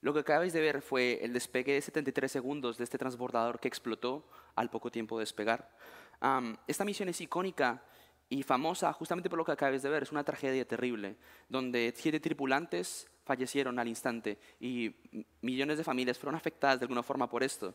Lo que acabáis de ver fue el despegue de 73 segundos de este transbordador que explotó al poco tiempo de despegar. esta misión es icónica y famosa justamente por lo que acabáis de ver. Es una tragedia terrible, donde siete tripulantes fallecieron al instante y millones de familias fueron afectadas de alguna forma por esto.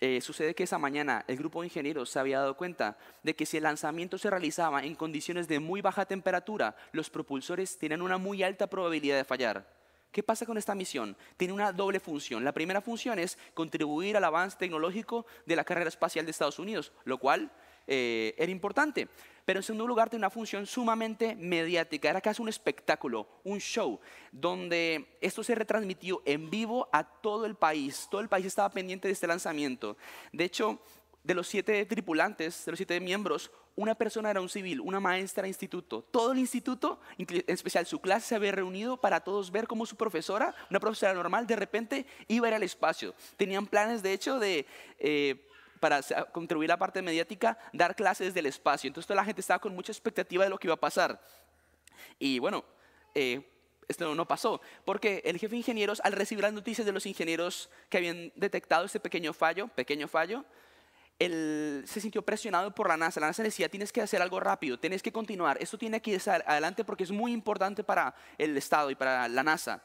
Eh, sucede que esa mañana el grupo de ingenieros se había dado cuenta de que si el lanzamiento se realizaba en condiciones de muy baja temperatura, los propulsores tienen una muy alta probabilidad de fallar. ¿Qué pasa con esta misión? Tiene una doble función. La primera función es contribuir al avance tecnológico de la carrera espacial de Estados Unidos, lo cual eh, era importante. Pero en segundo lugar tiene una función sumamente mediática. Era casi un espectáculo, un show, donde esto se retransmitió en vivo a todo el país. Todo el país estaba pendiente de este lanzamiento. De hecho, de los siete tripulantes, de los siete miembros, una persona era un civil, una maestra instituto. Todo el instituto, en especial su clase, se había reunido para todos ver cómo su profesora, una profesora normal, de repente iba a ir al espacio. Tenían planes, de hecho, de... Eh, para contribuir a la parte mediática, dar clases del espacio. Entonces toda la gente estaba con mucha expectativa de lo que iba a pasar. Y bueno, eh, esto no pasó, porque el jefe de ingenieros, al recibir las noticias de los ingenieros que habían detectado este pequeño fallo, pequeño fallo, él se sintió presionado por la NASA. La NASA decía, tienes que hacer algo rápido, tienes que continuar, esto tiene que ir adelante porque es muy importante para el Estado y para la NASA.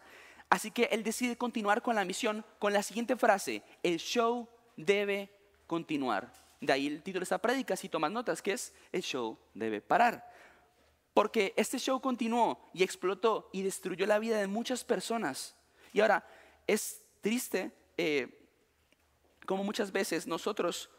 Así que él decide continuar con la misión con la siguiente frase, el show debe continuar. De ahí el título de esta prédica, si tomas notas, que es el show debe parar. Porque este show continuó y explotó y destruyó la vida de muchas personas. Y ahora, es triste eh, como muchas veces nosotros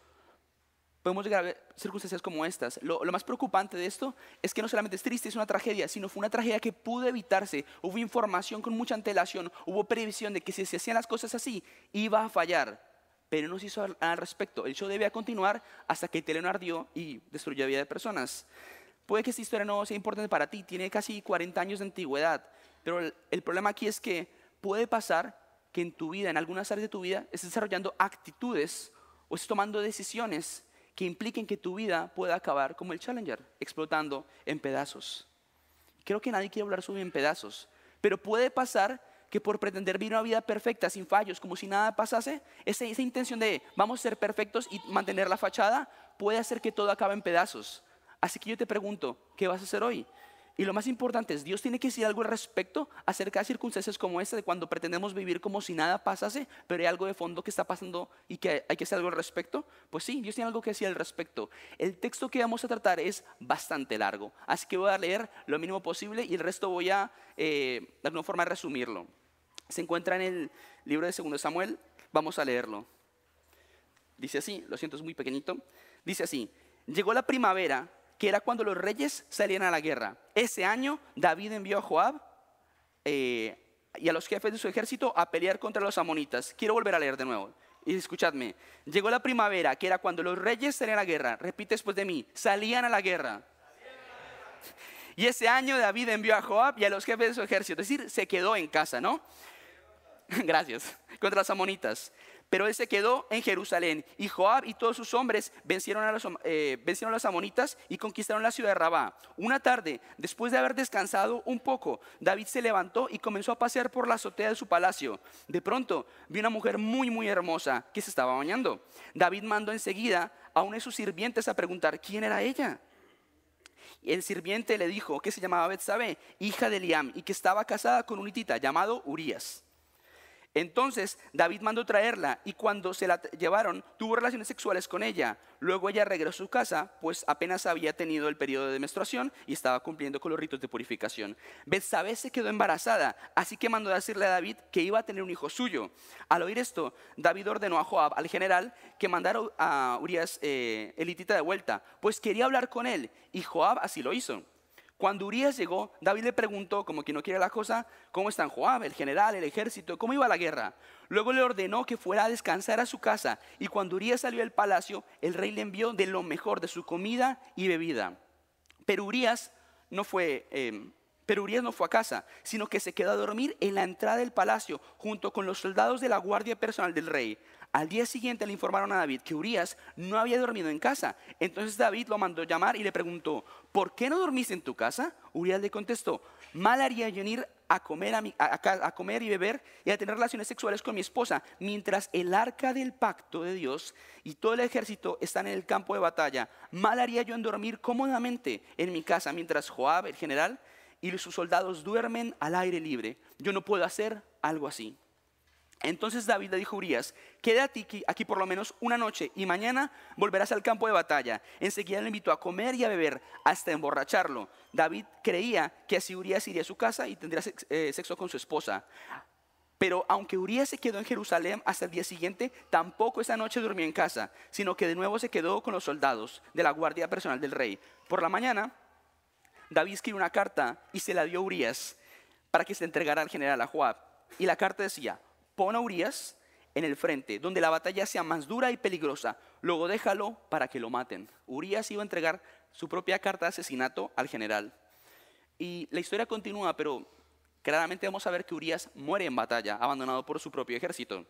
podemos llegar a circunstancias como estas. Lo, más preocupante de esto es que no solamente es triste, es una tragedia, sino fue una tragedia que pudo evitarse. Hubo información con mucha antelación, hubo previsión de que si se hacían las cosas así, iba a fallar. Pero no se hizo al, al respecto. El show debía continuar hasta que el teléfono ardió y destruyó la vida de personas. Puede que esta historia no sea importante para ti, tiene casi 40 años de antigüedad, pero el, el problema aquí es que puede pasar que en tu vida, en algunas áreas de tu vida, estés desarrollando actitudes o estés tomando decisiones que impliquen que tu vida pueda acabar como el Challenger, explotando en pedazos. Creo que nadie quiere hablar sobre en pedazos, pero puede pasar que por pretender vivir una vida perfecta, sin fallos, como si nada pasase, esa, esa intención de vamos a ser perfectos y mantener la fachada puede hacer que todo acabe en pedazos. Así que yo te pregunto, ¿qué vas a hacer hoy? Y lo más importante es, Dios tiene que decir algo al respecto acerca de circunstancias como esta, de cuando pretendemos vivir como si nada pasase, pero hay algo de fondo que está pasando y que hay que hacer algo al respecto. Pues sí, Dios tiene algo que decir al respecto. El texto que vamos a tratar es bastante largo, así que voy a leer lo mínimo posible y el resto voy a, eh, de alguna forma, resumirlo. Se encuentra en el libro de 2 Samuel, vamos a leerlo. Dice así, lo siento, es muy pequeñito. Dice así, llegó la primavera era cuando los reyes salían a la guerra. Ese año David envió a Joab eh, y a los jefes de su ejército a pelear contra los amonitas. Quiero volver a leer de nuevo. Y escuchadme, llegó la primavera, que era cuando los reyes salían a la guerra. Repite después de mí, salían a la guerra. Y ese año David envió a Joab y a los jefes de su ejército. Es decir, se quedó en casa, ¿no? Gracias. Contra los amonitas. Pero él se quedó en Jerusalén. Y Joab y todos sus hombres vencieron a los, eh, vencieron amonitas y conquistaron la ciudad de Rabá. Una tarde, después de haber descansado un poco, David se levantó y comenzó a pasear por la azotea de su palacio. De pronto, vio una mujer muy, muy hermosa que se estaba bañando. David mandó enseguida a uno de sus sirvientes a preguntar quién era ella. Y el sirviente le dijo que se llamaba Betsabe, hija de Liam, y que estaba casada con un hitita llamado Urias. Entonces David mandó traerla y cuando se la llevaron tuvo relaciones sexuales con ella. Luego ella regresó a su casa, pues apenas había tenido el periodo de menstruación y estaba cumpliendo con los ritos de purificación. Betsabé se quedó embarazada, así que mandó decirle a David que iba a tener un hijo suyo. Al oír esto, David ordenó a Joab, al general, que mandara a Urias eh, elitita de vuelta, pues quería hablar con él y Joab así lo hizo. Cuando Urias llegó, David le preguntó, como que no quiere la cosa, ¿cómo están Joab, el general, el ejército? ¿Cómo iba la guerra? Luego le ordenó que fuera a descansar a su casa. Y cuando Urias salió del palacio, el rey le envió de lo mejor de su comida y bebida. Pero no fue... Em, pero Urias no fue a casa, sino que se quedó a dormir en la entrada del palacio junto con los soldados de la guardia personal del rey. Al día siguiente le informaron a David que Urias no había dormido en casa. Entonces David lo mandó llamar y le preguntó, ¿por qué no dormiste en tu casa? Urias le contestó, mal haría yo en ir a comer, a comer y beber y a tener relaciones sexuales con mi esposa, mientras el arca del pacto de Dios y todo el ejército están en el campo de batalla. Mal haría yo en dormir cómodamente en mi casa, mientras Joab, el general, y sus soldados duermen al aire libre. Yo no puedo hacer algo así. Entonces David le dijo a Urias, quédate aquí, aquí por lo menos una noche y mañana volverás al campo de batalla. Enseguida le invitó a comer y a beber hasta emborracharlo. David creía que así Urias iría a su casa y tendría eh, sexo con su esposa. Pero aunque Urias se quedó en Jerusalén hasta el día siguiente, tampoco esa noche durmió en casa, sino que de nuevo se quedó con los soldados de la guardia personal del rey. Por la mañana, David escribió una carta y se la dio a Urias para que se entregara al general Ahuab. Y la carta decía, Pon a Urias en el frente, donde la batalla sea más dura y peligrosa. Luego déjalo para que lo maten. Urias iba a entregar su propia carta de asesinato al general. Y la historia continúa, pero claramente vamos a ver que Urias muere en batalla, abandonado por su propio ejército.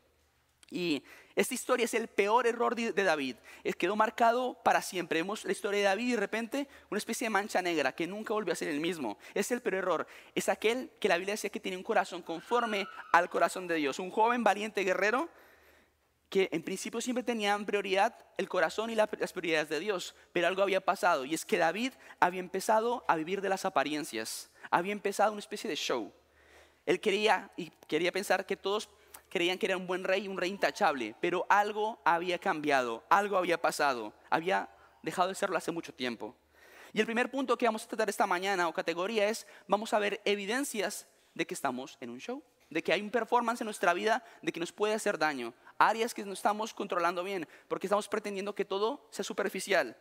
Y esta historia es el peor error de David. Quedó marcado para siempre. Vemos la historia de David y de repente una especie de mancha negra que nunca volvió a ser el mismo. Es el peor error. Es aquel que la Biblia decía que tiene un corazón conforme al corazón de Dios. Un joven valiente guerrero que en principio siempre tenía en prioridad el corazón y las prioridades de Dios, pero algo había pasado y es que David había empezado a vivir de las apariencias, había empezado una especie de show. Él quería y quería pensar que todos creían que era un buen rey, un rey intachable, pero algo había cambiado, algo había pasado, había dejado de serlo hace mucho tiempo. Y el primer punto que vamos a tratar esta mañana o categoría es, vamos a ver evidencias de que estamos en un show, de que hay un performance en nuestra vida, de que nos puede hacer daño, áreas que no estamos controlando bien, porque estamos pretendiendo que todo sea superficial.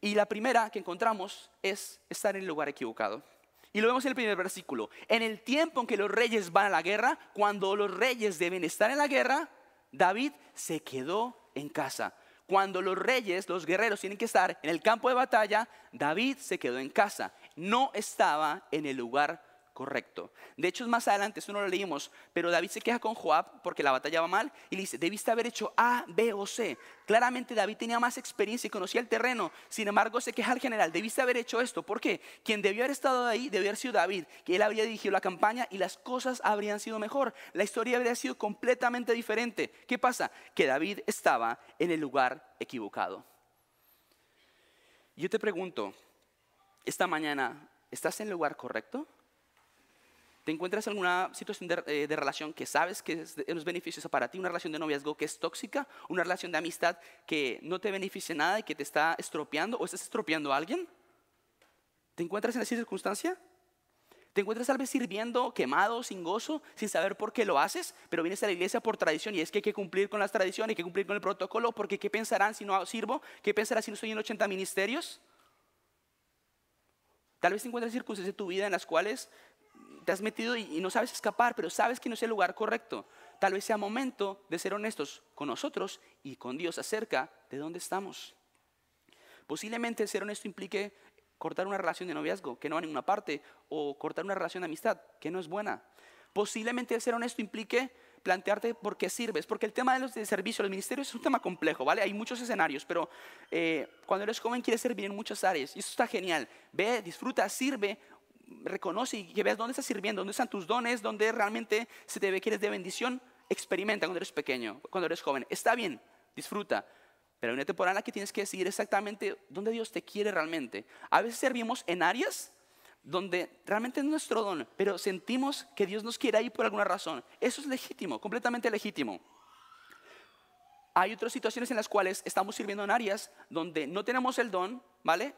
Y la primera que encontramos es estar en el lugar equivocado. Y lo vemos en el primer versículo. En el tiempo en que los reyes van a la guerra, cuando los reyes deben estar en la guerra, David se quedó en casa. Cuando los reyes, los guerreros tienen que estar en el campo de batalla, David se quedó en casa. No estaba en el lugar correcto. De hecho, más adelante, eso no lo leímos, pero David se queja con Joab porque la batalla va mal y le dice, debiste haber hecho A, B o C. Claramente David tenía más experiencia y conocía el terreno, sin embargo se queja al general, debiste haber hecho esto. ¿Por qué? Quien debió haber estado ahí debió haber sido David, que él habría dirigido la campaña y las cosas habrían sido mejor. La historia habría sido completamente diferente. ¿Qué pasa? Que David estaba en el lugar equivocado. Yo te pregunto, esta mañana, ¿estás en el lugar correcto? te encuentras en alguna situación eh, de, relación que sabes que es de, los beneficios para ti, una relación de noviazgo que es tóxica, una relación de amistad que no te beneficia nada y que te está estropeando o estás estropeando a alguien, ¿te encuentras en esa circunstancia? ¿Te encuentras tal vez sirviendo, quemado, sin gozo, sin saber por qué lo haces, pero vienes a la iglesia por tradición y es que hay que cumplir con las tradiciones, hay que cumplir con el protocolo, porque ¿qué pensarán si no sirvo? ¿Qué pensarán si no estoy en 80 ministerios? Tal vez te encuentres circunstancias de tu vida en las cuales te has metido y, no sabes escapar, pero sabes que no es el lugar correcto. Tal vez sea momento de ser honestos con nosotros y con Dios acerca de dónde estamos. Posiblemente ser honesto implique cortar una relación de noviazgo que no va a ninguna parte o cortar una relación de amistad que no es buena. Posiblemente ser honesto implique plantearte por qué sirves, porque el tema de los de servicio, los ministerio es un tema complejo, ¿vale? Hay muchos escenarios, pero eh, cuando eres joven quieres servir en muchas áreas y eso está genial. Ve, disfruta, sirve, reconoce y que veas dónde estás sirviendo, dónde están tus dones, dónde realmente se te ve que eres de bendición. Experimenta cuando eres pequeño, cuando eres joven. Está bien, disfruta. Pero hay una temporada en que tienes que decidir exactamente dónde Dios te quiere realmente. A veces servimos en áreas donde realmente es nuestro don, pero sentimos que Dios nos quiere ahí por alguna razón. Eso es legítimo, completamente legítimo. Hay otras situaciones en las cuales estamos sirviendo en áreas donde no tenemos el don, ¿vale?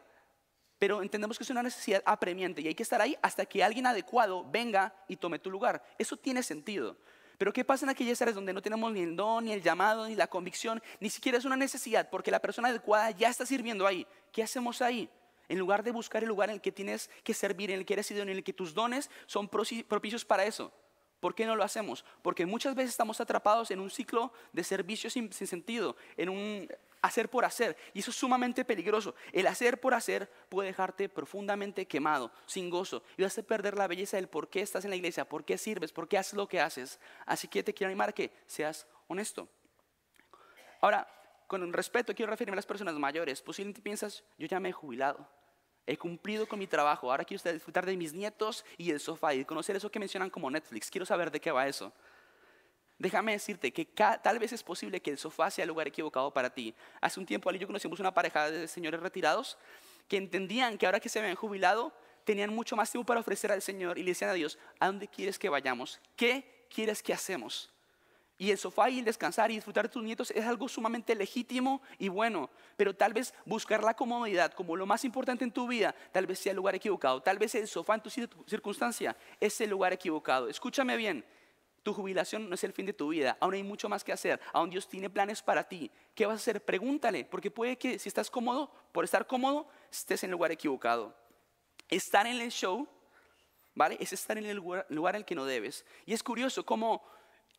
pero entendemos que es una necesidad apremiante y hay que estar ahí hasta que alguien adecuado venga y tome tu lugar. Eso tiene sentido. Pero ¿qué pasa en aquellas áreas donde no tenemos ni el don, ni el llamado, ni la convicción? Ni siquiera es una necesidad, porque la persona adecuada ya está sirviendo ahí. ¿Qué hacemos ahí? En lugar de buscar el lugar en el que tienes que servir, en el que eres idóneo, en el que tus dones son propicios para eso. ¿Por qué no lo hacemos? Porque muchas veces estamos atrapados en un ciclo de servicio sin sentido, en un hacer por hacer. Y eso es sumamente peligroso. El hacer por hacer puede dejarte profundamente quemado, sin gozo. Y vas a perder la belleza del por qué estás en la iglesia, por qué sirves, por qué haces lo que haces. Así que te quiero animar a que seas honesto. Ahora, con respeto quiero referirme a las personas mayores. Posiblemente piensas, yo ya me he jubilado. He cumplido con mi trabajo. Ahora quiero disfrutar de mis nietos y el sofá y conocer eso que mencionan como Netflix. Quiero saber de qué va eso déjame decirte que tal vez es posible que el sofá sea el lugar equivocado para ti. Hace un tiempo, Ali y yo conocimos una pareja de señores retirados que entendían que ahora que se habían jubilado, tenían mucho más tiempo para ofrecer al Señor y le decían a Dios, ¿a dónde quieres que vayamos? ¿Qué quieres que hacemos? Y el sofá y el descansar y disfrutar de tus nietos es algo sumamente legítimo y bueno, pero tal vez buscar la comodidad como lo más importante en tu vida, tal vez sea el lugar equivocado, tal vez el sofá en tu circunstancia es el lugar equivocado. Escúchame bien, tu jubilación no es el fin de tu vida, aún hay mucho más que hacer, aún Dios tiene planes para ti. ¿Qué vas a hacer? Pregúntale, porque puede que si estás cómodo, por estar cómodo, estés en el lugar equivocado. Estar en el show, ¿vale? Es estar en el lugar, al el que no debes. Y es curioso cómo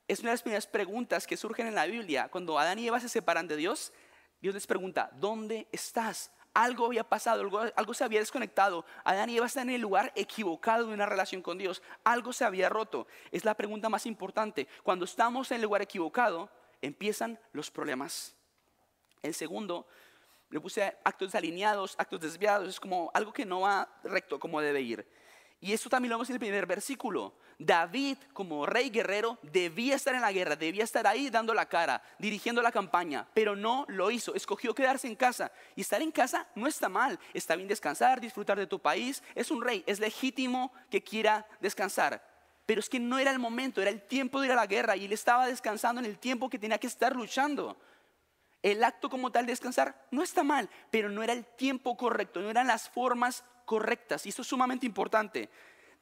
es una de las primeras preguntas que surgen en la Biblia. Cuando Adán y Eva se separan de Dios, Dios les pregunta, ¿dónde estás? Algo había pasado, algo, se había desconectado. Adán y Eva están en el lugar equivocado de una relación con Dios. Algo se había roto. Es la pregunta más importante. Cuando estamos en el lugar equivocado, empiezan los problemas. El segundo, le puse actos alineados, actos desviados, es como algo que no va recto como debe ir. Y esto también lo vemos en el primer versículo. David, como rey guerrero, debía estar en la guerra, debía estar ahí dando la cara, dirigiendo la campaña, pero no lo hizo. Escogió quedarse en casa. Y estar en casa no está mal. Está bien descansar, disfrutar de tu país. Es un rey, es legítimo que quiera descansar. Pero es que no era el momento, era el tiempo de ir a la guerra y él estaba descansando en el tiempo que tenía que estar luchando. El acto como tal de descansar no está mal, pero no era el tiempo correcto, no eran las formas correctas. Y esto es sumamente importante.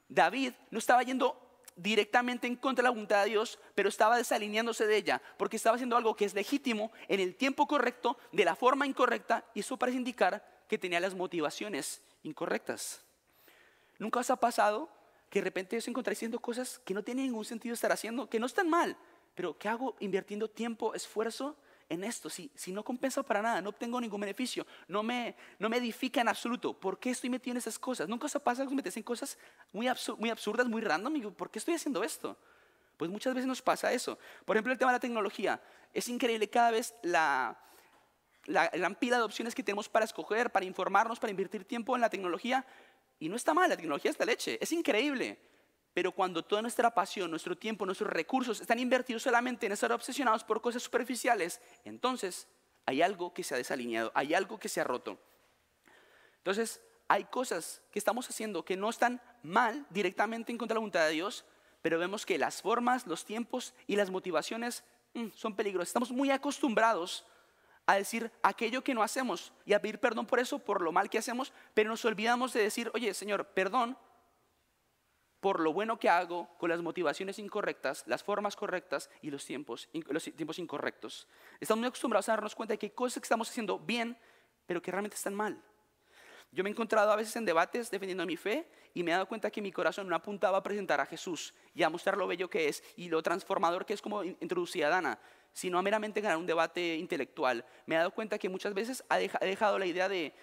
David no estaba yendo directamente en contra de la voluntad de Dios, pero estaba desalineándose de ella, porque estaba haciendo algo que es legítimo en el tiempo correcto, de la forma incorrecta, y eso parece indicar que tenía las motivaciones incorrectas. ¿Nunca os ha pasado que de repente os encontráis haciendo cosas que no tienen ningún sentido estar haciendo, que no están mal, pero ¿qué hago invirtiendo tiempo, esfuerzo en esto si, si no compensa para nada? No obtengo ningún beneficio, no me, no me edifica en absoluto. ¿Por qué estoy metido en esas cosas? Nunca se pasa que me metes en cosas muy, muy absurdas, muy random. Y ¿Por qué estoy haciendo esto? Pues muchas veces nos pasa eso. Por ejemplo, el tema de la tecnología. Es increíble cada vez la, la pila de opciones que tenemos para escoger, para informarnos, para invertir tiempo en la tecnología. Y no está mal, la tecnología está leche, es increíble. Pero cuando toda nuestra pasión, nuestro tiempo, nuestros recursos están invertidos solamente en estar obsesionados por cosas superficiales, entonces hay algo que se ha desalineado, hay algo que se ha roto. Entonces, hay cosas que estamos haciendo que no están mal directamente en contra de la voluntad de Dios, pero vemos que las formas, los tiempos y las motivaciones mm, son peligrosas. Estamos muy acostumbrados a decir aquello que no hacemos y a pedir perdón por eso, por lo mal que hacemos, pero nos olvidamos de decir, oye, Señor, perdón por lo bueno que hago, con las motivaciones incorrectas, las formas correctas y los tiempos, los tiempos incorrectos. Estamos muy acostumbrados a darnos cuenta de que hay cosas que estamos haciendo bien, pero que realmente están mal. Yo me he encontrado a veces en debates defendiendo mi fe y me he dado cuenta que mi corazón no apuntaba a presentar a Jesús y a mostrar lo bello que es y lo transformador que es como introducía a Dana, sino a meramente ganar un debate intelectual. Me he dado cuenta que muchas veces he dejado la idea de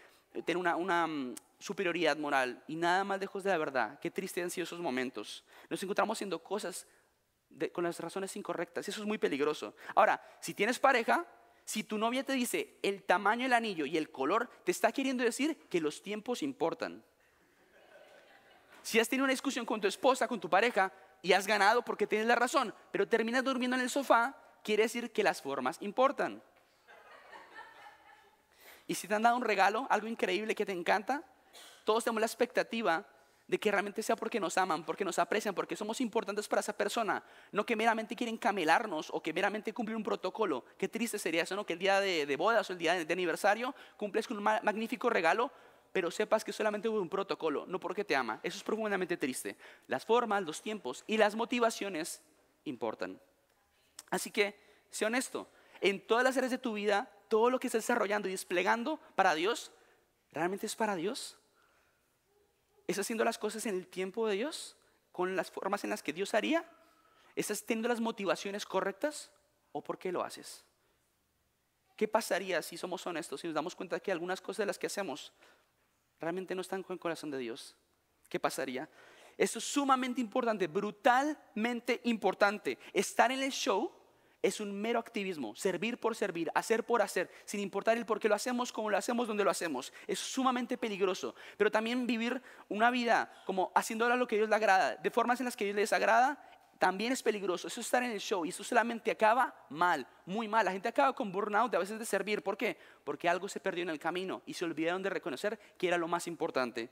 tener una, mm, superioridad moral y nada más lejos de la verdad. Qué triste han sido esos momentos. Nos encontramos haciendo cosas con las razones incorrectas. Y Eso es muy peligroso. Ahora, si tienes pareja, si tu novia te dice el tamaño del anillo y el color, te está queriendo decir que los tiempos importan. Si has tenido una discusión con tu esposa, con tu pareja, y has ganado porque tienes la razón, pero terminas durmiendo en el sofá, quiere decir que las formas importan. Y si te han dado un regalo, algo increíble que te encanta, todos tenemos la expectativa de que realmente sea porque nos aman, porque nos aprecian, porque somos importantes para esa persona, no que meramente quieren camelarnos o que meramente cumplir un protocolo. Qué triste sería eso, ¿no? Que el día de, bodas o el día de, aniversario cumples con un magnífico regalo, pero sepas que solamente hubo un protocolo, no porque te ama. Eso es profundamente triste. Las formas, los tiempos y las motivaciones importan. Así que, sé honesto, en todas las áreas de tu vida, todo lo que estás desarrollando y desplegando para Dios, ¿realmente es para Dios? ¿Estás haciendo las cosas en el tiempo de Dios? ¿Con las formas en las que Dios haría? ¿Estás teniendo las motivaciones correctas? ¿O por qué lo haces? ¿Qué pasaría si somos honestos y nos damos cuenta que algunas cosas de las que hacemos realmente no están con el corazón de Dios? ¿Qué pasaría? Esto es sumamente importante, brutalmente importante. Estar en el show es un mero activismo, servir por servir, hacer por hacer, sin importar el por qué lo hacemos, cómo lo hacemos, dónde lo hacemos. Es sumamente peligroso, pero también vivir una vida como haciendo lo que Dios le agrada, de formas en las que a Dios le desagrada, también es peligroso. Eso es estar en el show y eso solamente acaba mal, muy mal. La gente acaba con burnout a veces de servir. ¿Por qué? Porque algo se perdió en el camino y se olvidaron de reconocer que era lo más importante.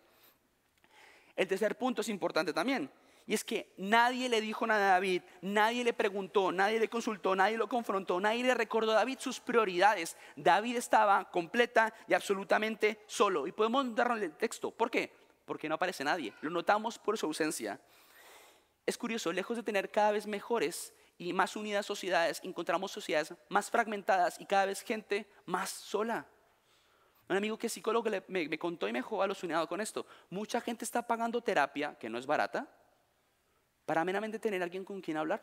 El tercer punto es importante también y es que nadie le dijo nada a David, nadie le preguntó, nadie le consultó, nadie lo confrontó, nadie le recordó a David sus prioridades. David estaba completa y absolutamente solo. Y podemos darle el texto. ¿Por qué? Porque no aparece nadie. Lo notamos por su ausencia. Es curioso, lejos de tener cada vez mejores y más unidas sociedades, encontramos sociedades más fragmentadas y cada vez gente más sola. Un amigo que es psicólogo me, contó y me los alucinado con esto. Mucha gente está pagando terapia, que no es barata, para meramente tener alguien con quien hablar.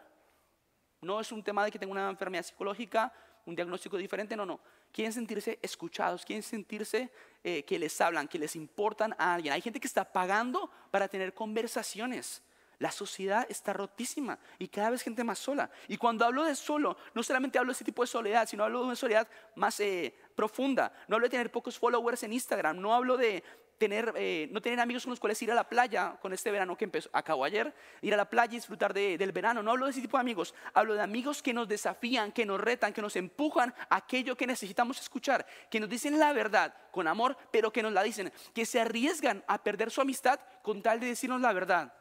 No es un tema de que tenga una enfermedad psicológica, un diagnóstico diferente, no, no. Quieren sentirse escuchados, quieren sentirse eh, que les hablan, que les importan a alguien. Hay gente que está pagando para tener conversaciones. La sociedad está rotísima y cada vez gente más sola. Y cuando hablo de solo, no solamente hablo de ese tipo de soledad, sino hablo de una soledad más eh, profunda. No hablo de tener pocos followers en Instagram, no hablo de, eh, no tener amigos con los cuales ir a la playa con este verano que empezó, acabó ayer, ir a la playa y disfrutar del verano. No hablo de ese tipo de amigos, hablo de amigos que nos desafían, que nos retan, que nos empujan aquello que necesitamos escuchar, que nos dicen la verdad con amor, pero que nos la dicen, que se arriesgan a perder su amistad con tal de decirnos la verdad.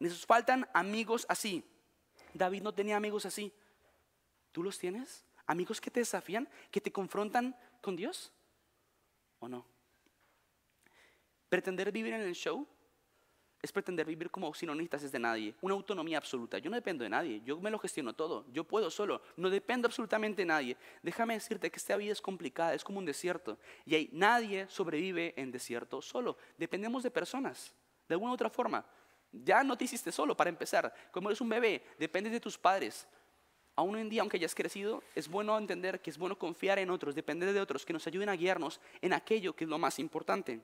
Nos faltan amigos así. David no tenía amigos así. ¿Tú los tienes? ¿Amigos que te desafían, que te confrontan con Dios? ¿O no? Pretender vivir en el show es pretender vivir como si no de nadie, una autonomía absoluta. Yo no dependo de nadie, yo me lo gestiono todo, yo puedo solo, no dependo absolutamente de nadie. Déjame decirte que esta vida es complicada, es como un desierto, y ahí nadie sobrevive en desierto solo. Dependemos de personas, de alguna u otra forma. Ya no te hiciste solo para empezar. Como eres un bebé, dependes de tus padres. Aún hoy en día, aunque hayas crecido, es bueno entender que es bueno confiar en otros, depender de otros, que nos ayuden a guiarnos en aquello que es lo más importante.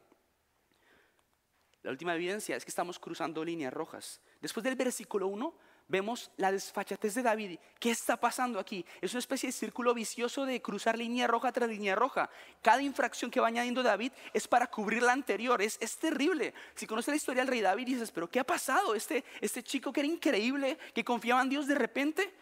La última evidencia es que estamos cruzando líneas rojas. Después del versículo 1 vemos la desfachatez de David. ¿Qué está pasando aquí? Es una especie de círculo vicioso de cruzar línea roja tras línea roja. Cada infracción que va añadiendo David es para cubrir la anterior. Es, es terrible. Si conoces la historia del rey David dices, pero ¿qué ha pasado? Este, este chico que era increíble, que confiaba en Dios de repente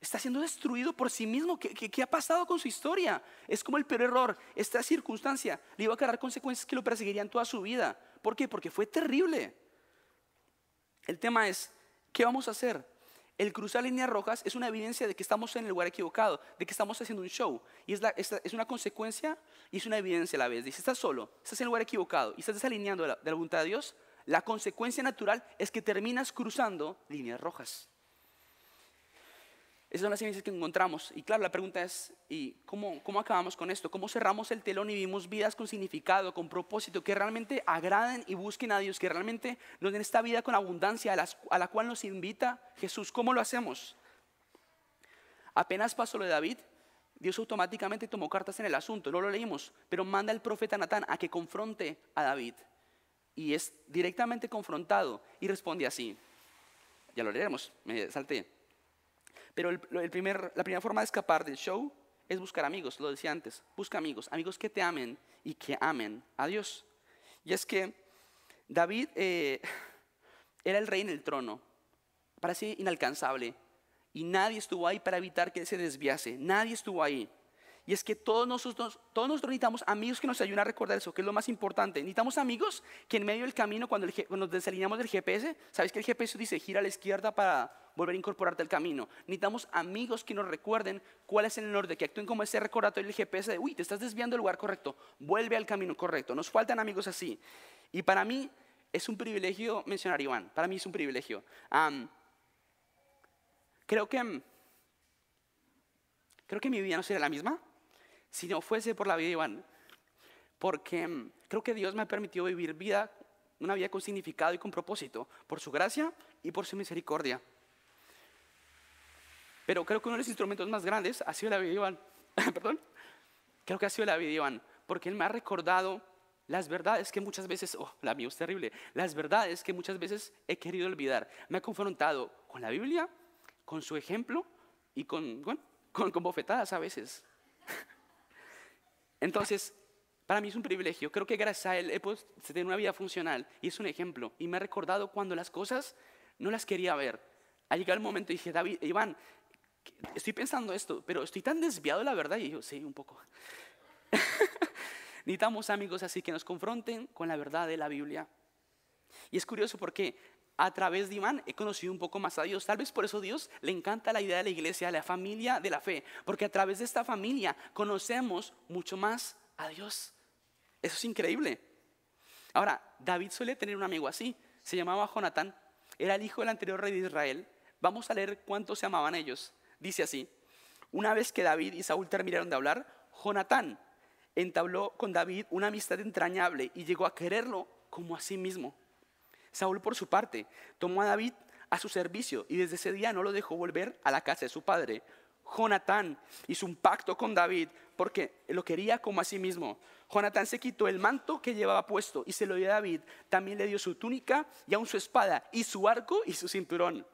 está siendo destruido por sí mismo. ¿Qué, ¿Qué, qué, ha pasado con su historia? Es como el peor error. Esta circunstancia le iba a cargar consecuencias que lo perseguirían toda su vida. ¿Por qué? Porque fue terrible. El tema es, ¿qué vamos a hacer? El cruzar líneas rojas es una evidencia de que estamos en el lugar equivocado, de que estamos haciendo un show. Y es, una consecuencia y es una evidencia a la vez. Dice, estás solo, estás en el lugar equivocado y estás desalineando de la voluntad de Dios, la consecuencia natural es que terminas cruzando líneas rojas una de las evidencias que encontramos. Y claro, la pregunta es, ¿y cómo, cómo acabamos con esto? ¿Cómo cerramos el telón y vivimos vidas con significado, con propósito, que realmente agraden y busquen a Dios, que realmente nos den esta vida con abundancia a, la cual nos invita Jesús? ¿Cómo lo hacemos? Apenas pasó lo de David, Dios automáticamente tomó cartas en el asunto, no lo leímos, pero manda al profeta Natán a que confronte a David. Y es directamente confrontado y responde así. Ya lo leeremos, me salté. Pero la primera forma de escapar del show es buscar amigos, lo decía antes, busca amigos, amigos que te amen y que amen a Dios. Y es que David eh, era el rey en el trono, parecía inalcanzable, y nadie estuvo ahí para evitar que se desviase, nadie estuvo ahí. Y es que todos nosotros, todos nosotros necesitamos amigos que nos ayuden a recordar eso, que es lo más importante. Necesitamos amigos que en medio del camino, cuando, cuando nos desalineamos del GPS, ¿sabes que el GPS dice gira a la izquierda para volver a incorporarte al camino. Necesitamos amigos que nos recuerden cuál es el norte, que actúen como ese recordatorio del GPS de, uy, te estás desviando del lugar correcto, vuelve al camino correcto. Nos faltan amigos así. Y para mí es un privilegio mencionar a Iván, para mí es un privilegio. creo que... Creo que mi vida no sería la misma si no fuese por la vida de Iván. Porque creo que Dios me ha permitido vivir vida, una vida con significado y con propósito, por su gracia y por su misericordia. Pero creo que uno de los instrumentos más grandes ha sido la vida de Iván. Perdón. Creo que ha sido la vida de Iván, porque él me ha recordado las verdades que muchas veces, oh, la mía es terrible, las verdades que muchas veces he querido olvidar. Me ha confrontado con la Biblia, con su ejemplo y con, bueno, con, bofetadas a veces. Entonces, para mí es un privilegio. Creo que gracias a él he podido tener una vida funcional y es un ejemplo. Y me ha recordado cuando las cosas no las quería ver. Ha llegado el momento y dije, David, Iván, estoy pensando esto, pero estoy tan desviado de la verdad. Y yo, sí, un poco. Necesitamos amigos así que nos confronten con la verdad de la Biblia. Y es curioso porque a través de Iván he conocido un poco más a Dios. Tal vez por eso Dios le encanta la idea de la iglesia, la familia de la fe, porque a través de esta familia conocemos mucho más a Dios. Eso es increíble. Ahora, David suele tener un amigo así, se llamaba Jonatán, era el hijo del anterior rey de Israel. Vamos a leer cuánto se amaban ellos. Dice así, una vez que David y Saúl terminaron de hablar, Jonatán entabló con David una amistad entrañable y llegó a quererlo como a sí mismo. Saúl, por su parte, tomó a David a su servicio y desde ese día no lo dejó volver a la casa de su padre. Jonatán hizo un pacto con David porque lo quería como a sí mismo. Jonatán se quitó el manto que llevaba puesto y se lo dio a David. También le dio su túnica y aún su espada y su arco y su cinturón.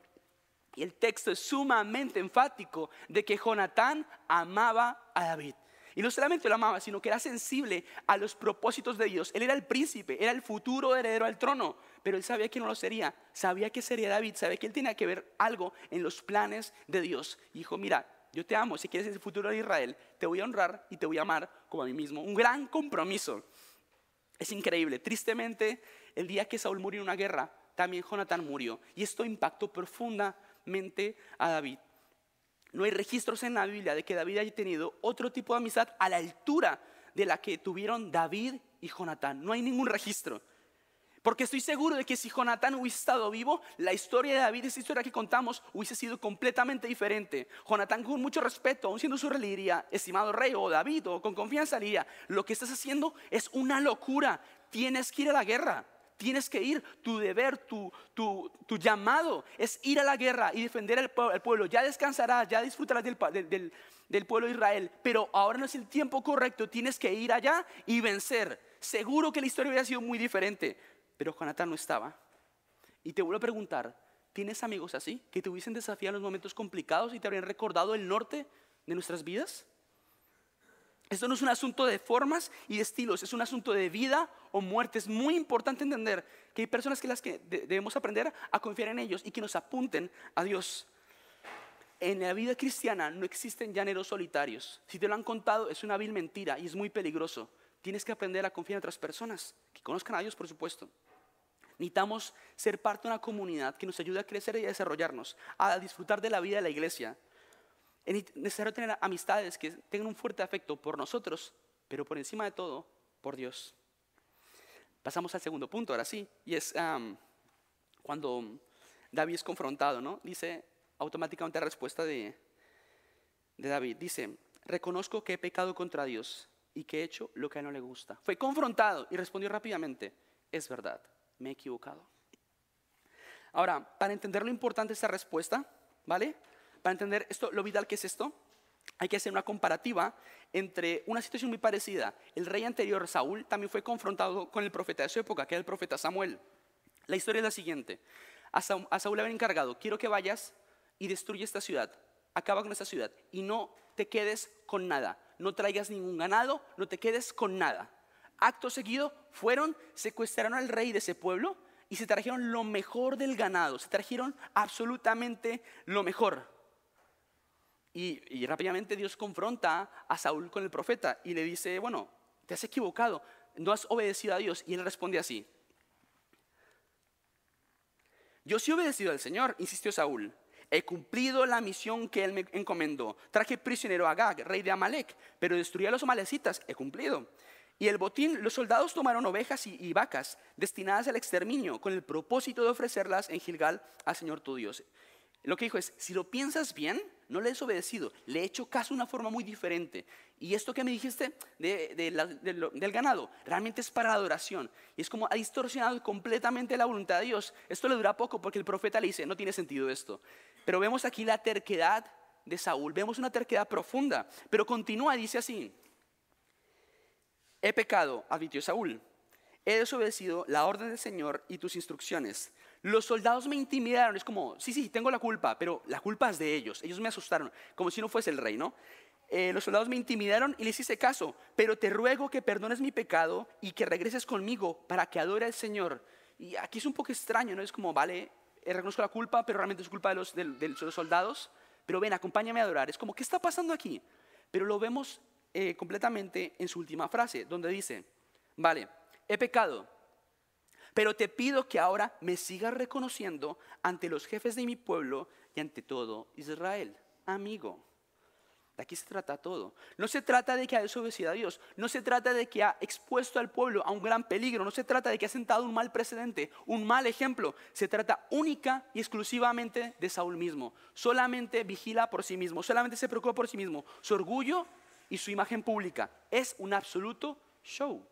Y el texto es sumamente enfático de que Jonatán amaba a David. Y no solamente lo amaba, sino que era sensible a los propósitos de Dios. Él era el príncipe, era el futuro heredero al trono, pero él sabía que no lo sería. Sabía que sería David, sabía que él tenía que ver algo en los planes de Dios. Y dijo, mira, yo te amo, si quieres el futuro de Israel, te voy a honrar y te voy a amar como a mí mismo. Un gran compromiso. Es increíble. Tristemente, el día que Saúl murió en una guerra, también Jonatán murió. Y esto impactó profunda a David. No hay registros en la Biblia de que David haya tenido otro tipo de amistad a la altura de la que tuvieron David y Jonatán. No hay ningún registro. Porque estoy seguro de que si Jonatán hubiese estado vivo, la historia de David, esa historia que contamos, hubiese sido completamente diferente. Jonatán, con mucho respeto, aún siendo su rey, estimado rey o David, o con confianza diría, lo que estás haciendo es una locura, tienes que ir a la guerra. Tienes que ir, tu deber, tu, tu, llamado es ir a la guerra y defender al, pueblo. Ya descansarás, ya disfrutarás del, del pueblo de Israel, pero ahora no es el tiempo correcto, tienes que ir allá y vencer. Seguro que la historia hubiera sido muy diferente, pero Jonathan no estaba. Y te vuelvo a preguntar, ¿tienes amigos así que te hubiesen desafiado en los momentos complicados y te habrían recordado el norte de nuestras vidas? Esto no es un asunto de formas y de estilos, es un asunto de vida o muerte. Es muy importante entender que hay personas que las que debemos aprender a confiar en ellos y que nos apunten a Dios. En la vida cristiana no existen llaneros solitarios. Si te lo han contado, es una vil mentira y es muy peligroso. Tienes que aprender a confiar en otras personas, que conozcan a Dios, por supuesto. Necesitamos ser parte de una comunidad que nos ayude a crecer y a desarrollarnos, a disfrutar de la vida de la iglesia, es necesario tener amistades que tengan un fuerte afecto por nosotros, pero por encima de todo, por Dios. Pasamos al segundo punto, ahora sí, y es cuando David es confrontado, ¿no? Dice automáticamente la respuesta de, de David. Dice, reconozco que he pecado contra Dios y que he hecho lo que a no le gusta. Fue confrontado y respondió rápidamente, es verdad, me he equivocado. Ahora, para entender lo importante de esta respuesta, ¿vale? Para entender esto, lo vital que es esto, hay que hacer una comparativa entre una situación muy parecida. El rey anterior, Saúl, también fue confrontado con el profeta de su época, que era el profeta Samuel. La historia es la siguiente. A, Saúl, le habían encargado, quiero que vayas y destruye esta ciudad, acaba con esta ciudad y no te quedes con nada, no traigas ningún ganado, no te quedes con nada. Acto seguido, fueron, secuestraron al rey de ese pueblo y se trajeron lo mejor del ganado, se trajeron absolutamente lo mejor. Y, rápidamente Dios confronta a Saúl con el profeta y le dice, bueno, te has equivocado, no has obedecido a Dios. Y él responde así, yo sí he obedecido al Señor, insistió Saúl. He cumplido la misión que él me encomendó. Traje prisionero a Gag, rey de Amalek, pero destruí a los amalecitas. He cumplido. Y el botín, los soldados tomaron ovejas y, y, vacas destinadas al exterminio con el propósito de ofrecerlas en Gilgal al Señor tu Dios. Lo que dijo es, si lo piensas bien, no le he desobedecido, le he hecho caso de una forma muy diferente. Y esto que me dijiste del ganado, realmente es para la adoración. Y es como ha distorsionado completamente la voluntad de Dios. Esto le dura poco porque el profeta le dice, no tiene sentido esto. Pero vemos aquí la terquedad de Saúl, vemos una terquedad profunda. Pero continúa, dice así, he pecado, advirtió Saúl, he desobedecido la orden del Señor y tus instrucciones. Los soldados me intimidaron, es como, sí, sí, tengo la culpa, pero la culpa es de ellos, ellos me asustaron, como si no fuese el rey, ¿no? Eh, los soldados me intimidaron y les hice caso, pero te ruego que perdones mi pecado y que regreses conmigo para que adore al Señor. Y aquí es un poco extraño, ¿no? Es como, vale, eh, reconozco la culpa, pero realmente es culpa de los, soldados, pero ven, acompáñame a adorar. Es como, ¿qué está pasando aquí? Pero lo vemos eh, completamente en su última frase, donde dice, vale, he pecado, pero te pido que ahora me sigas reconociendo ante los jefes de mi pueblo y ante todo Israel. Amigo, de aquí se trata todo. No se trata de que ha desobedecido a Dios, no se trata de que ha expuesto al pueblo a un gran peligro, no se trata de que ha sentado un mal precedente, un mal ejemplo. Se trata única y exclusivamente de Saúl mismo. Solamente vigila por sí mismo, solamente se preocupa por sí mismo. Su orgullo y su imagen pública es un absoluto show.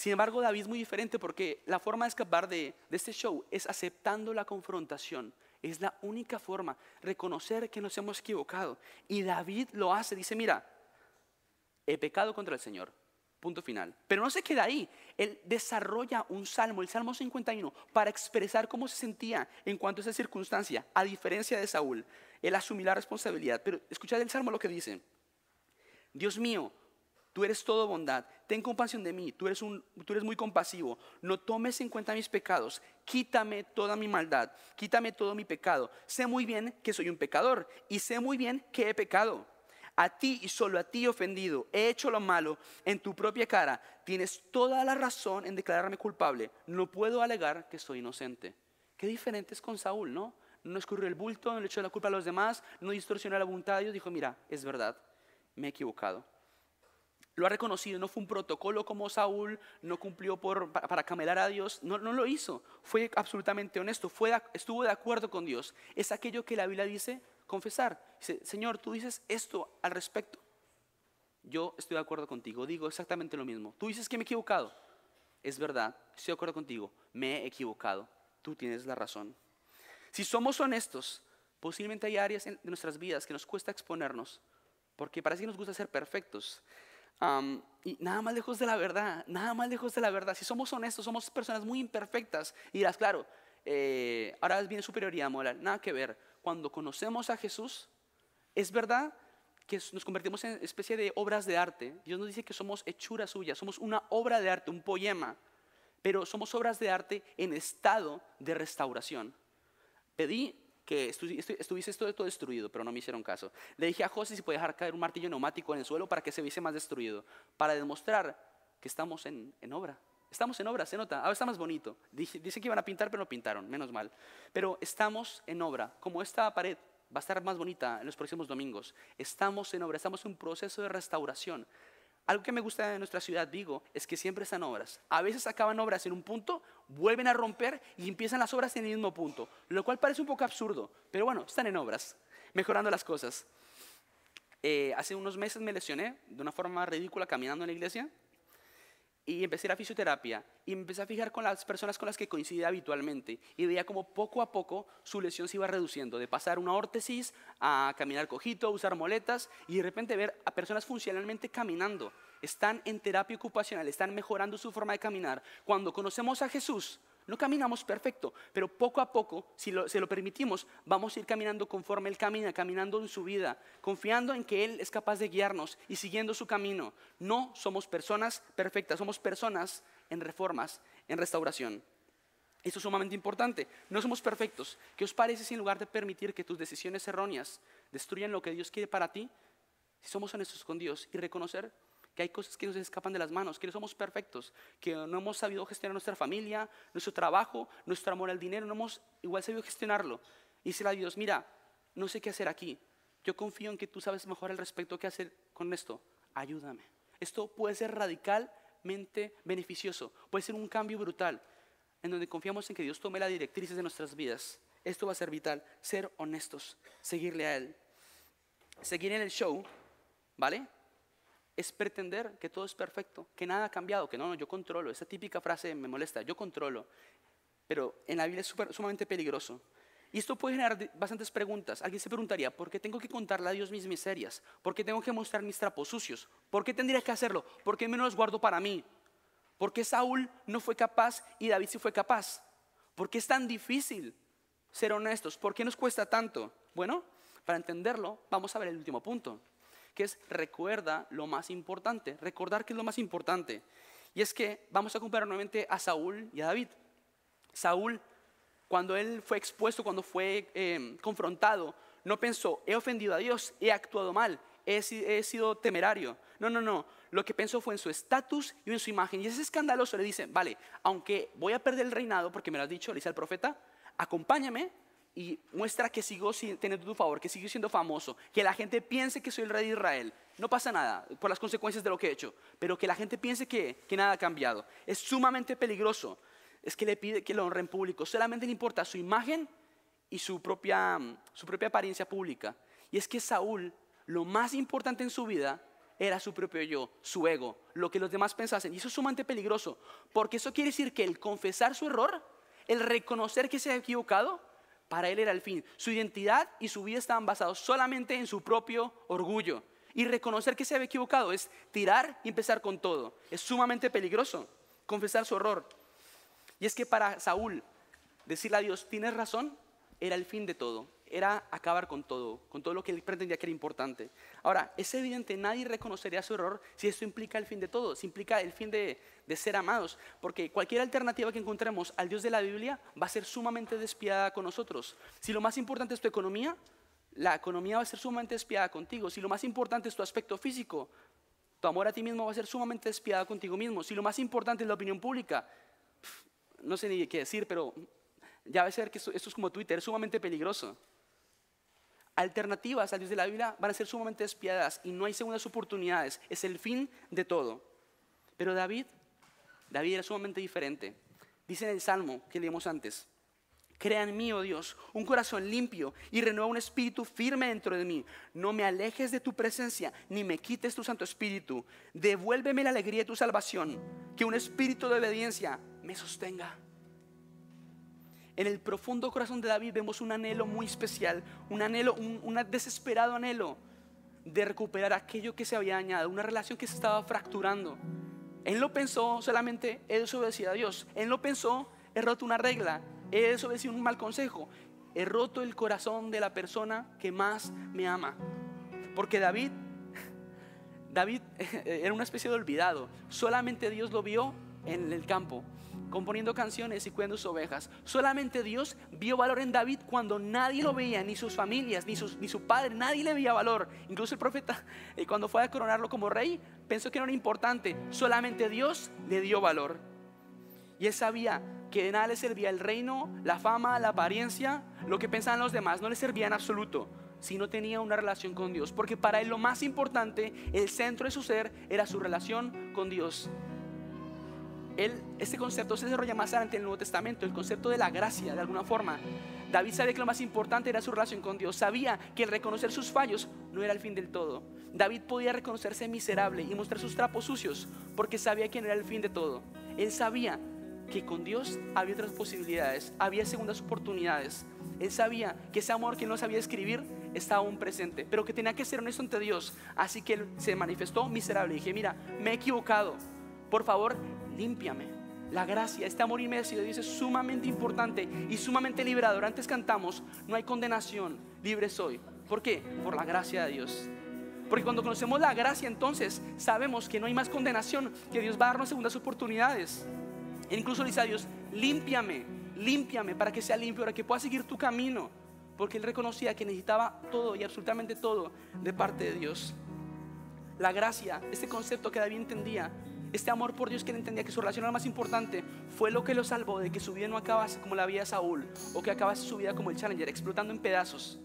Sin embargo, David es muy diferente porque la forma de escapar de, este show es aceptando la confrontación. Es la única forma, reconocer que nos hemos equivocado. Y David lo hace, dice, mira, he pecado contra el Señor. Punto final. Pero no se queda ahí. Él desarrolla un salmo, el Salmo 51, para expresar cómo se sentía en cuanto a esa circunstancia. A diferencia de Saúl, él asumió la responsabilidad. Pero escuchad el salmo lo que dice. Dios mío, Tú eres todo bondad, ten compasión de mí, tú eres, tú eres muy compasivo, no tomes en cuenta mis pecados, quítame toda mi maldad, quítame todo mi pecado. Sé muy bien que soy un pecador y sé muy bien que he pecado. A ti y solo a ti ofendido, he hecho lo malo en tu propia cara. Tienes toda la razón en declararme culpable. No puedo alegar que soy inocente. Qué diferente es con Saúl, ¿no? No escurrió el bulto, no le echó la culpa a los demás, no distorsionó la voluntad de Dijo, mira, es verdad, me he equivocado. Lo ha reconocido, no fue un protocolo como Saúl, no cumplió para, camelar a Dios, no, lo hizo, fue absolutamente honesto, fue, estuvo de acuerdo con Dios. Es aquello que la Biblia dice confesar. Dice, Señor, tú dices esto al respecto. Yo estoy de acuerdo contigo, digo exactamente lo mismo. Tú dices que me he equivocado. Es verdad, estoy de acuerdo contigo, me he equivocado. Tú tienes la razón. Si somos honestos, posiblemente hay áreas de nuestras vidas que nos cuesta exponernos, porque parece que nos gusta ser perfectos y nada más lejos de la verdad, nada más lejos de la verdad. Si somos honestos, somos personas muy imperfectas. Y dirás, claro, eh, ahora viene superioridad moral, nada que ver. Cuando conocemos a Jesús, es verdad que nos convertimos en especie de obras de arte. Dios nos dice que somos hechura suyas, somos una obra de arte, un poema, pero somos obras de arte en estado de restauración. Pedí que estuviese todo, todo destruido, pero no me hicieron caso. Le dije a José si puede dejar caer un martillo neumático en el suelo para que se viese más destruido, para demostrar que estamos en, en obra. Estamos en obra, se nota. Ahora está más bonito. Dice que iban a pintar, pero no pintaron, menos mal. Pero estamos en obra, como esta pared va a estar más bonita en los próximos domingos. Estamos en obra, estamos en un proceso de restauración. Algo que me gusta de nuestra ciudad, Vigo, es que siempre están obras. A veces acaban obras en un punto, vuelven a romper y empiezan las obras en el mismo punto, lo cual parece un poco absurdo, pero bueno, están en obras, mejorando las cosas. Eh, hace unos meses me lesioné de una forma ridícula caminando en la iglesia y empecé a, fisioterapia y empecé a fijar con las personas con las que coincidía habitualmente y veía como poco a poco su lesión se iba reduciendo, de pasar una órtesis a caminar cojito, a usar moletas y de repente ver a personas funcionalmente caminando. Están en terapia ocupacional, están mejorando su forma de caminar. Cuando conocemos a Jesús, no caminamos perfecto, pero poco a poco, si se lo permitimos, vamos a ir caminando conforme Él camina, caminando en su vida, confiando en que Él es capaz de guiarnos y siguiendo su camino. No somos personas perfectas, somos personas en reformas, en restauración. Esto es sumamente importante. No somos perfectos. ¿Qué os parece si en lugar de permitir que tus decisiones erróneas destruyan lo que Dios quiere para ti, si somos honestos con Dios y reconocer hay cosas que nos escapan de las manos, que no somos perfectos, que no hemos sabido gestionar nuestra familia, nuestro trabajo, nuestro amor al dinero, no hemos igual sabido gestionarlo. Y se a Dios, mira, no sé qué hacer aquí. Yo confío en que tú sabes mejor al respecto qué hacer con esto. Ayúdame. Esto puede ser radicalmente beneficioso, puede ser un cambio brutal, en donde confiamos en que Dios tome las directrices de nuestras vidas. Esto va a ser vital, ser honestos, seguirle a Él. Seguir en el show, ¿vale? es pretender que todo es perfecto, que nada ha cambiado, que no, no, yo controlo. Esa típica frase me molesta, yo controlo. Pero en la Biblia es sumamente peligroso. Y esto puede generar bastantes preguntas. Alguien se preguntaría, ¿por qué tengo que contarle a Dios mis miserias? ¿Por qué tengo que mostrar mis trapos sucios? ¿Por qué tendría que hacerlo? ¿Por qué me los guardo para mí? ¿Por qué Saúl no fue capaz y David sí fue capaz? ¿Por qué es tan difícil ser honestos? ¿Por qué nos cuesta tanto? Bueno, para entenderlo, vamos a ver el último punto que es recuerda lo más importante, recordar que es lo más importante. Y es que vamos a comparar nuevamente a Saúl y a David. Saúl, cuando él fue expuesto, cuando fue em, confrontado, no pensó, he ofendido a Dios, he actuado mal, he, he sido temerario. No, no, no. Lo que pensó fue en su estatus y en su imagen. Y es escandaloso. Le dice, vale, aunque voy a perder el reinado, porque me lo has dicho, le dice al profeta, acompáñame y muestra que sigo teniendo tu favor, que sigo siendo famoso, que la gente piense que soy el rey de Israel. No pasa nada por las consecuencias de lo que he hecho, pero que la gente piense que, que nada ha cambiado. Es sumamente peligroso. Es que le pide que lo honren público. Solamente le importa su imagen y su propia, su propia apariencia pública. Y es que Saúl, lo más importante en su vida era su propio yo, su ego, lo que los demás pensasen. Y eso es sumamente peligroso, porque eso quiere decir que el confesar su error, el reconocer que se ha equivocado, para él era el fin. Su identidad y su vida estaban basados solamente en su propio orgullo. Y reconocer que se había equivocado es tirar y empezar con todo. Es sumamente peligroso confesar su horror. Y es que para Saúl, decirle a Dios, tienes razón, era el fin de todo era acabar con todo, con todo lo que él pretendía que era importante. Ahora, es evidente, nadie reconocería su error si esto implica el fin de todo, si implica el fin de, ser amados, porque cualquier alternativa que encontremos al Dios de la Biblia va a ser sumamente despiada con nosotros. Si lo más importante es tu economía, la economía va a ser sumamente despiada contigo. Si lo más importante es tu aspecto físico, tu amor a ti mismo va a ser sumamente despiada contigo mismo. Si lo más importante es la opinión pública, no sé ni qué decir, pero ya ves a ver que esto es como Twitter, es sumamente peligroso alternativas al Dios de la Biblia van a ser sumamente despiadadas y no hay segundas oportunidades. Es el fin de todo. Pero David, David era sumamente diferente. Dice en el Salmo que leímos antes, Crea en mí, oh Dios, un corazón limpio y renueva un espíritu firme dentro de mí. No me alejes de tu presencia, ni me quites tu Santo Espíritu. Devuélveme la alegría de tu salvación, que un espíritu de obediencia me sostenga en el profundo corazón de David vemos un anhelo muy especial, un anhelo, un, desesperado anhelo de recuperar aquello que se había dañado, una relación que se estaba fracturando. Él lo pensó solamente, él obedecía a Dios. Él lo pensó, he roto una regla, he desobedecido un mal consejo, he roto el corazón de la persona que más me ama. Porque David, David era una especie de olvidado. Solamente Dios lo vio en el campo componiendo canciones y cuidando sus ovejas. Solamente Dios vio valor en David cuando nadie lo veía, ni sus familias, ni, sus, ni su padre, nadie le veía valor. Incluso el profeta, y eh, cuando fue a coronarlo como rey, pensó que no era importante. Solamente Dios le dio valor. Y él sabía que de nada le servía el reino, la fama, la apariencia, lo que pensaban los demás, no le servía en absoluto si no tenía una relación con Dios, porque para él lo más importante, el centro de su ser era su relación con Dios él, este concepto se desarrolla más adelante en el Nuevo Testamento, el concepto de la gracia, de alguna forma. David sabía que lo más importante era su relación con Dios, sabía que el reconocer sus fallos no era el fin del todo. David podía reconocerse miserable y mostrar sus trapos sucios porque sabía que no era el fin de todo. Él sabía que con Dios había otras posibilidades, había segundas oportunidades. Él sabía que ese amor que no sabía escribir estaba aún presente, pero que tenía que ser honesto ante Dios. Así que él se manifestó miserable y dije, mira, me he equivocado. Por favor, límpiame. La gracia, este amor de Dios es sumamente importante y sumamente liberador. Antes cantamos, no hay condenación, libre soy. ¿Por qué? Por la gracia de Dios. Porque cuando conocemos la gracia, entonces sabemos que no hay más condenación, que Dios va a darnos segundas oportunidades. E incluso dice a Dios, límpiame, límpiame para que sea limpio, para que pueda seguir tu camino. Porque él reconocía que necesitaba todo y absolutamente todo de parte de Dios. La gracia, este concepto que David entendía, este amor por Dios que él entendía que su relación era lo más importante fue lo que lo salvó de que su vida no acabase como la vida de Saúl o que acabase su vida como el Challenger, explotando en pedazos.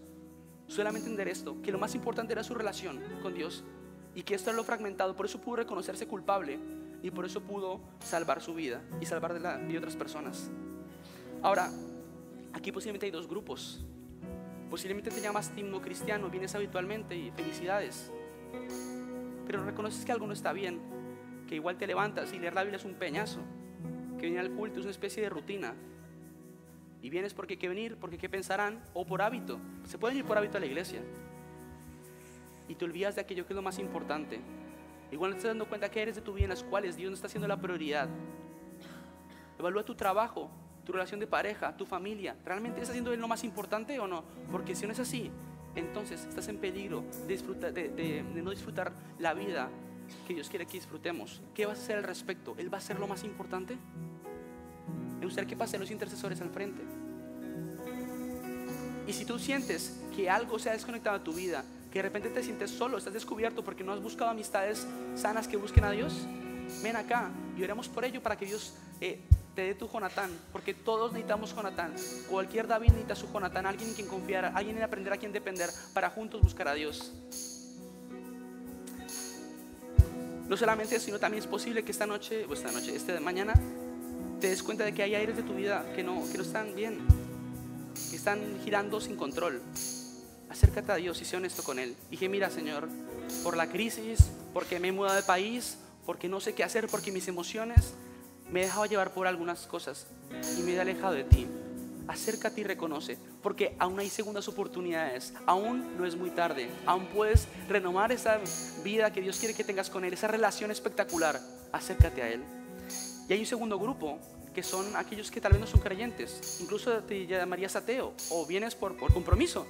Solamente entender esto, que lo más importante era su relación con Dios y que esto era lo fragmentado, por eso pudo reconocerse culpable y por eso pudo salvar su vida y salvar de la de otras personas. Ahora, aquí posiblemente hay dos grupos. Posiblemente te llamas timo cristiano, vienes habitualmente y felicidades. Pero reconoces que algo no está bien que igual te levantas y leer la Biblia es un peñazo, que venir al culto es una especie de rutina. Y vienes porque hay que venir, porque qué pensarán, o por hábito. Se pueden ir por hábito a la iglesia. Y te olvidas de aquello que es lo más importante. Igual no estás dando cuenta que eres de tu vida en las cuales Dios no está haciendo la prioridad. Evalúa tu trabajo, tu relación de pareja, tu familia. ¿Realmente estás haciendo lo más importante o no? Porque si no es así, entonces estás en peligro de no disfrutar la vida que Dios quiere que disfrutemos. ¿Qué va a hacer al respecto? ¿Él va a ser lo más importante? Me usted que pasen los intercesores al frente. Y si tú sientes que algo se ha desconectado de tu vida, que de repente te sientes solo, estás descubierto porque no has buscado amistades sanas que busquen a Dios, ven acá y oremos por ello para que Dios eh, te dé tu Jonatán, porque todos necesitamos Jonatán. Cualquier David necesita su Jonatán, alguien en quien confiar, alguien en aprender a quien depender para juntos buscar a Dios. No solamente sino también es posible que esta noche, o esta noche, este de mañana, te des cuenta de que hay aires de tu vida que no, que no están bien, que están girando sin control. Acércate a Dios y sé honesto con Él. Dije, mira Señor, por la crisis, porque me he mudado de país, porque no sé qué hacer, porque mis emociones me he dejado llevar por algunas cosas y me he alejado de ti acércate y reconoce, porque aún hay segundas oportunidades, aún no es muy tarde, aún puedes renovar esa vida que Dios quiere que tengas con Él, esa relación espectacular, acércate a Él. Y hay un segundo grupo que son aquellos que tal vez no son creyentes, incluso te llamarías ateo o vienes por compromiso,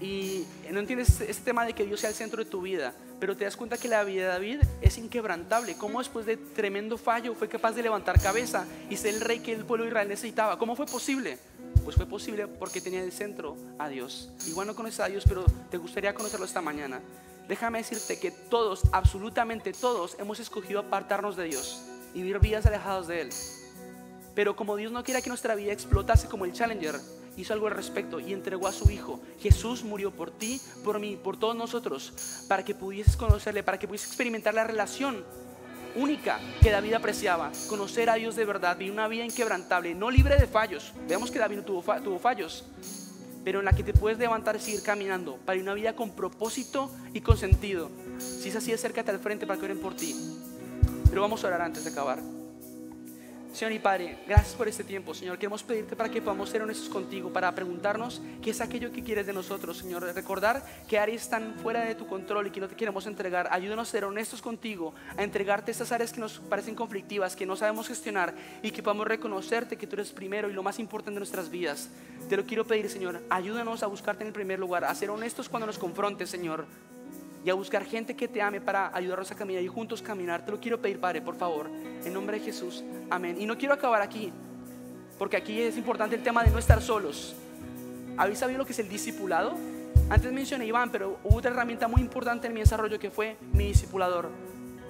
y no entiendes este tema de que Dios sea el centro de tu vida, pero te das cuenta que la vida de David es inquebrantable. ¿Cómo después de tremendo fallo fue capaz de levantar cabeza y ser el rey que el pueblo de Israel necesitaba? ¿Cómo fue posible? Pues fue posible porque tenía el centro a Dios. Igual no conoces a Dios, pero te gustaría conocerlo esta mañana. Déjame decirte que todos, absolutamente todos, hemos escogido apartarnos de Dios y vivir vidas alejadas de Él. Pero como Dios no quiera que nuestra vida explotase como el Challenger, hizo algo al respecto y entregó a su Hijo. Jesús murió por ti, por mí, por todos nosotros, para que pudieses conocerle, para que pudieses experimentar la relación única que David apreciaba, conocer a Dios de verdad, vivir una vida inquebrantable, no libre de fallos. Veamos que David tuvo, fallos, pero en la que te puedes levantar y seguir caminando, para una vida con propósito y con sentido. Si es así, acércate al frente para que oren por ti. Pero vamos a orar antes de acabar. Señor y Padre, gracias por este tiempo, Señor. Queremos pedirte para que podamos ser honestos contigo, para preguntarnos qué es aquello que quieres de nosotros, Señor. Recordar que áreas están fuera de tu control y que no te queremos entregar. Ayúdanos a ser honestos contigo, a entregarte esas áreas que nos parecen conflictivas, que no sabemos gestionar y que podamos reconocerte que tú eres primero y lo más importante de nuestras vidas. Te lo quiero pedir, Señor. Ayúdanos a buscarte en el primer lugar, a ser honestos cuando nos confrontes, Señor y a buscar gente que te ame para ayudarnos a caminar y juntos caminar. Te lo quiero pedir, Padre, por favor, en nombre de Jesús. Amén. Y no quiero acabar aquí, porque aquí es importante el tema de no estar solos. ¿Habéis sabido lo que es el discipulado? Antes mencioné Iván, pero hubo otra herramienta muy importante en mi desarrollo que fue mi discipulador.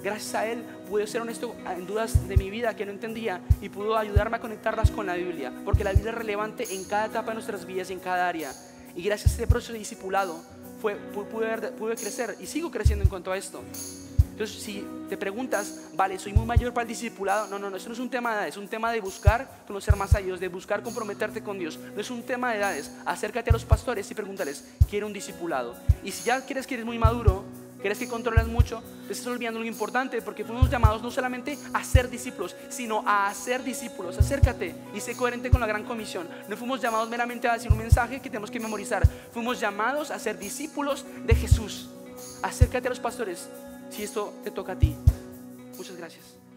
Gracias a él pude ser honesto en dudas de mi vida que no entendía y pudo ayudarme a conectarlas con la Biblia, porque la Biblia es relevante en cada etapa de nuestras vidas y en cada área. Y gracias a este proceso de discipulado pude, crecer y sigo creciendo en cuanto a esto. Entonces, si te preguntas, vale, soy muy mayor para el discipulado, no, no, no, eso no es un tema de edades, es un tema de buscar conocer más a Dios, de buscar comprometerte con Dios. No es un tema de edades. Acércate a los pastores y pregúntales, quiero un discipulado. Y si ya crees que eres muy maduro, crees que controlas mucho, te estás olvidando lo importante porque fuimos llamados no solamente a ser discípulos, sino a hacer discípulos. Acércate y sé coherente con la gran comisión. No fuimos llamados meramente a decir un mensaje que tenemos que memorizar. Fuimos llamados a ser discípulos de Jesús. Acércate a los pastores si esto te toca a ti. Muchas gracias.